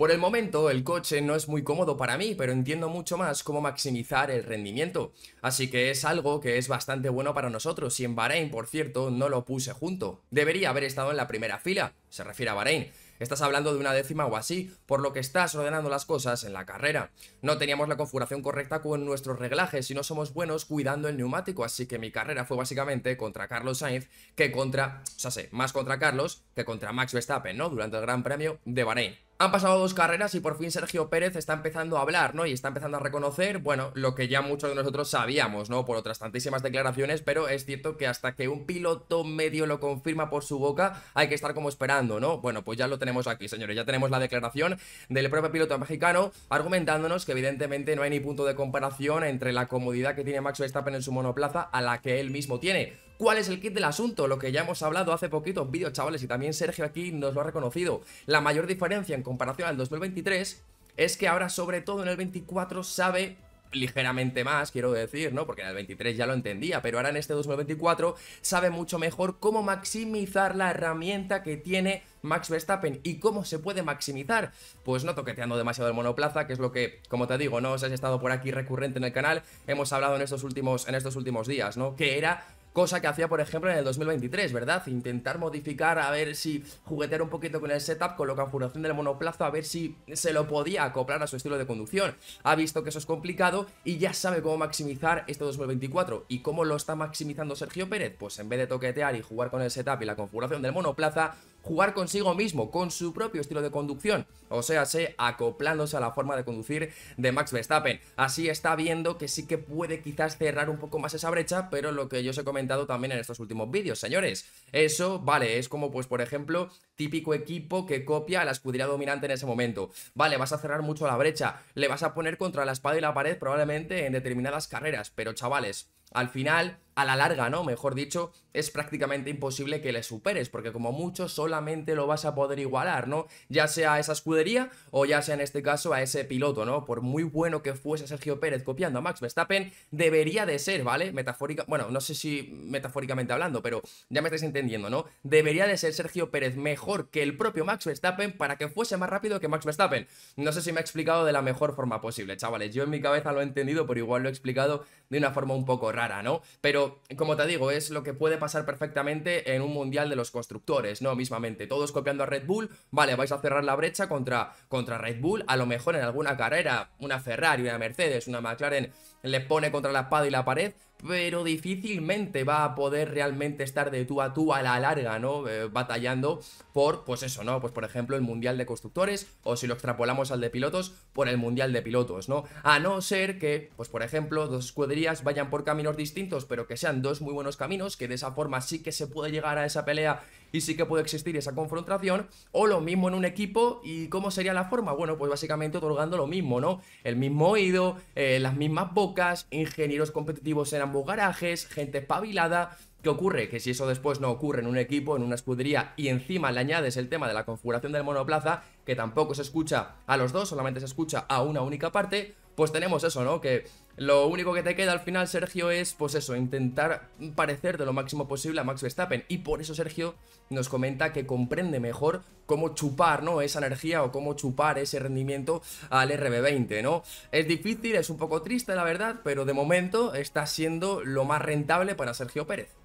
Por el momento, el coche no es muy cómodo para mí, pero entiendo mucho más cómo maximizar el rendimiento, así que es algo que es bastante bueno para nosotros y en Bahrein, por cierto, no lo puse junto. Debería haber estado en la primera fila, se refiere a Bahrein. Estás hablando de una décima o así, por lo que estás ordenando las cosas en la carrera. No teníamos la configuración correcta con nuestros reglajes y no somos buenos cuidando el neumático, así que mi carrera fue básicamente contra Carlos Sainz que contra, o sea, sé, más contra Carlos que contra Max Verstappen, ¿no? Durante el Gran Premio de Bahrein. Han pasado dos carreras y por fin Sergio Pérez está empezando a hablar, ¿no? Y está empezando a reconocer, bueno, lo que ya muchos de nosotros sabíamos, ¿no? Por otras tantísimas declaraciones, pero es cierto que hasta que un piloto medio lo confirma por su boca, hay que estar como esperando, ¿no? Bueno, pues ya lo tenemos aquí, señores, ya tenemos la declaración del propio piloto mexicano argumentándonos que evidentemente no hay ni punto de comparación entre la comodidad que tiene Max Verstappen en su monoplaza a la que él mismo tiene. ¿Cuál es el kit del asunto? Lo que ya hemos hablado hace poquito en vídeo, chavales, y también Sergio aquí nos lo ha reconocido. La mayor diferencia en comparación al 2023 es que ahora, sobre todo en el 24, sabe ligeramente más, quiero decir, ¿no? Porque en el 23 ya lo entendía, pero ahora en este 2024 sabe mucho mejor cómo maximizar la herramienta que tiene Max Verstappen. ¿Y cómo se puede maximizar? Pues no toqueteando demasiado el monoplaza, que es lo que, como te digo, no os has estado por aquí recurrente en el canal, hemos hablado en estos últimos, en estos últimos días, ¿no? Que era cosa que hacía por ejemplo en el 2023, ¿verdad? Intentar modificar a ver si juguetear un poquito con el setup, con la configuración del monoplaza, a ver si se lo podía acoplar a su estilo de conducción. Ha visto que eso es complicado y ya sabe cómo maximizar este 2024. ¿Y cómo lo está maximizando Sergio Pérez? Pues en vez de toquetear y jugar con el setup y la configuración del monoplaza, jugar consigo mismo, con su propio estilo de conducción, o sea, se acoplándose a la forma de conducir de Max Verstappen. Así está viendo que sí que puede quizás cerrar un poco más esa brecha, pero lo que yo os he comentado también en estos últimos vídeos, señores, eso, vale, es como pues por ejemplo, típico equipo que copia a la escudería dominante en ese momento. Vale, vas a cerrar mucho la brecha, le vas a poner contra la espada y la pared probablemente en determinadas carreras, pero chavales, al final, a la larga, ¿no? Mejor dicho, es prácticamente imposible que le superes, porque como mucho solamente lo vas a poder igualar, ¿no? Ya sea a esa escudería o ya sea en este caso a ese piloto, ¿no? Por muy bueno que fuese Sergio Pérez copiando a Max Verstappen, debería de ser, ¿vale? Metafórica, bueno, no sé si metafóricamente hablando, pero ya me estáis entendiendo, ¿no? Debería de ser Sergio Pérez mejor que el propio Max Verstappen para que fuese más rápido que Max Verstappen. No sé si me he explicado de la mejor forma posible, chavales. Yo en mi cabeza lo he entendido, pero igual lo he explicado de una forma un poco rara. ¿no? Pero, como te digo, es lo que puede pasar perfectamente en un mundial de los constructores, ¿no? Mismamente, todos copiando a Red Bull, vale, vais a cerrar la brecha contra, contra Red Bull, a lo mejor en alguna carrera, una Ferrari, una Mercedes, una McLaren le pone contra la espada y la pared, pero difícilmente va a poder realmente estar de tú a tú a la larga, ¿no? Eh, batallando por, pues eso, ¿no? Pues por ejemplo el Mundial de Constructores o si lo extrapolamos al de pilotos, por el Mundial de Pilotos, ¿no? A no ser que, pues por ejemplo, dos escuderías vayan por caminos distintos, pero que sean dos muy buenos caminos, que de esa forma sí que se puede llegar a esa pelea y sí que puede existir esa confrontación, o lo mismo en un equipo, ¿y cómo sería la forma? Bueno, pues básicamente otorgando lo mismo, ¿no? El mismo oído, eh, las mismas bocas, ingenieros competitivos en ambos garajes, gente espabilada, ¿Qué ocurre? Que si eso después no ocurre en un equipo, en una escudería, y encima le añades el tema de la configuración del monoplaza, que tampoco se escucha a los dos, solamente se escucha a una única parte, pues tenemos eso, ¿no? Que lo único que te queda al final, Sergio, es pues eso, intentar parecer de lo máximo posible a Max Verstappen. Y por eso Sergio nos comenta que comprende mejor cómo chupar, ¿no? Esa energía o cómo chupar ese rendimiento al RB20, ¿no? Es difícil, es un poco triste, la verdad, pero de momento está siendo lo más rentable para Sergio Pérez.